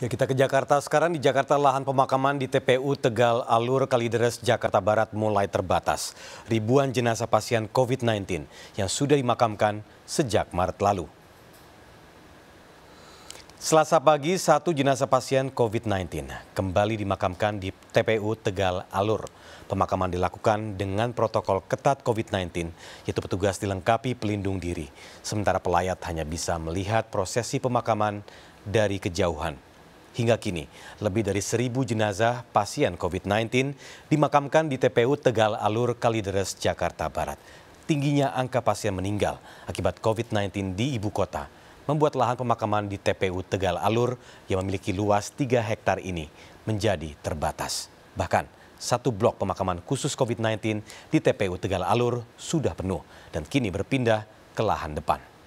Ya kita ke Jakarta sekarang di Jakarta lahan pemakaman di TPU Tegal Alur Kalideres Jakarta Barat mulai terbatas. Ribuan jenazah pasien COVID-19 yang sudah dimakamkan sejak Maret lalu. Selasa pagi satu jenazah pasien COVID-19 kembali dimakamkan di TPU Tegal Alur. Pemakaman dilakukan dengan protokol ketat COVID-19 yaitu petugas dilengkapi pelindung diri. Sementara pelayat hanya bisa melihat prosesi pemakaman dari kejauhan. Hingga kini, lebih dari seribu jenazah pasien COVID-19 dimakamkan di TPU Tegal Alur Kalideres, Jakarta Barat. Tingginya angka pasien meninggal akibat COVID-19 di ibu kota membuat lahan pemakaman di TPU Tegal Alur yang memiliki luas 3 hektar ini menjadi terbatas. Bahkan, satu blok pemakaman khusus COVID-19 di TPU Tegal Alur sudah penuh dan kini berpindah ke lahan depan.